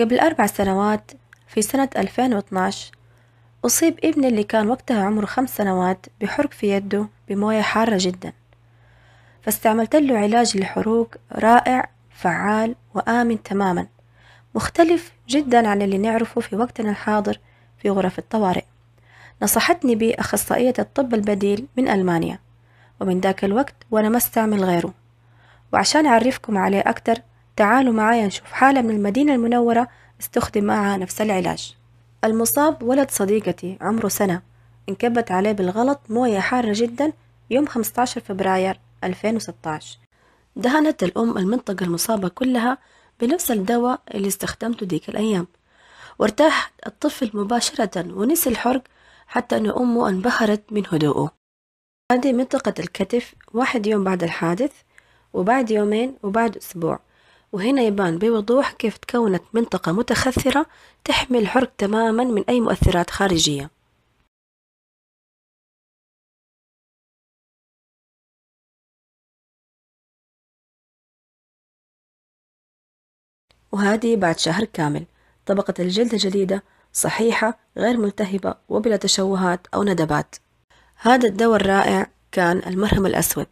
قبل أربع سنوات في سنة 2012 أصيب ابني اللي كان وقتها عمره خمس سنوات بحرق في يده بموية حارة جدا فاستعملت له علاج للحروق رائع فعال وآمن تماما مختلف جدا عن اللي نعرفه في وقتنا الحاضر في غرف الطوارئ نصحتني به أخصائية الطب البديل من ألمانيا ومن ذاك الوقت وأنا ما استعمل غيره وعشان أعرفكم عليه أكتر تعالوا معايا نشوف حالة من المدينة المنورة استخدم معها نفس العلاج المصاب ولد صديقتي عمره سنة انكبت عليه بالغلط موية حارة جدا يوم 15 فبراير 2016 دهنت الأم المنطقة المصابة كلها بنفس الدواء اللي استخدمته ديك الأيام وارتاح الطفل مباشرة ونسي الحرق حتى أن أمه انبهرت من هدوءه هذه منطقة الكتف واحد يوم بعد الحادث وبعد يومين وبعد أسبوع وهنا يبان بوضوح كيف تكونت منطقة متخثرة تحمي الحرق تماما من أي مؤثرات خارجية وهذه بعد شهر كامل طبقة الجلد الجديدة صحيحة غير ملتهبة وبلا تشوهات أو ندبات هذا الدواء الرائع كان المرهم الأسود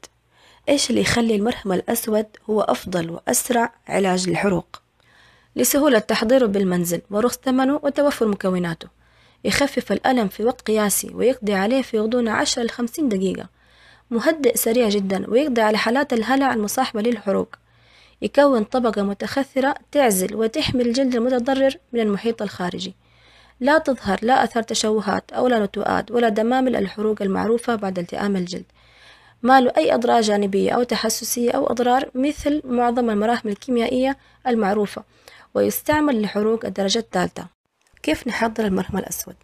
إيش اللي يخلي المرهم الأسود هو أفضل وأسرع علاج للحروق لسهولة تحضيره بالمنزل ورخص ثمنه وتوفر مكوناته يخفف الألم في وقت قياسي ويقضي عليه في غضون عشر لخمسين دقيقة مهدئ سريع جدا ويقضي على حالات الهلع المصاحبة للحروق يكون طبقة متخثرة تعزل وتحمي الجلد المتضرر من المحيط الخارجي لا تظهر لا أثر تشوهات أو لا نتوءات ولا دمامل الحروق المعروفة بعد التئام الجلد ما له أي أضرار جانبية أو تحسسية أو أضرار مثل معظم المراهم الكيميائية المعروفة ويستعمل لحروق الدرجة الثالثة كيف نحضر المرهم الأسود؟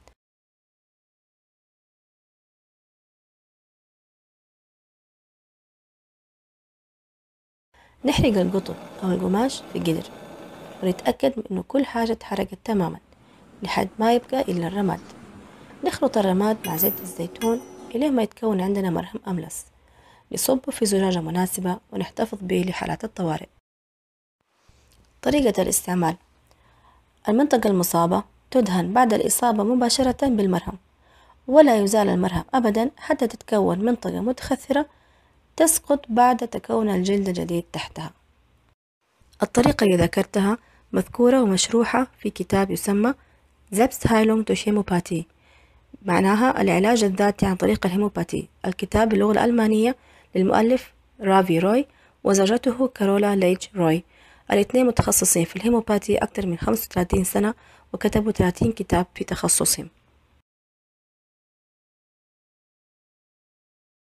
نحرق القطن أو القماش في قدر ونتأكد من أنه كل حاجة اتحرقت تماما لحد ما يبقى إلا الرماد نخلط الرماد مع زيت الزيتون إلى ما يتكون عندنا مرهم أملس نصبه في زجاجة مناسبة ونحتفظ به لحالات الطوارئ طريقة الاستعمال المنطقة المصابة تدهن بعد الإصابة مباشرة بالمرهم ولا يزال المرهم أبدا حتى تتكون منطقة متخثرة تسقط بعد تكون الجلد الجديد تحتها الطريقة اللي ذكرتها مذكورة ومشروحة في كتاب يسمى زبس هايلونج توشيموباتي معناها العلاج الذاتي عن طريق الهيموباتي الكتاب باللغة الألمانية للمؤلف رافي روي وزوجته كارولا ليج روي الاثنين متخصصين في الهيموباتي أكثر من 35 سنة وكتبوا 30 كتاب في تخصصهم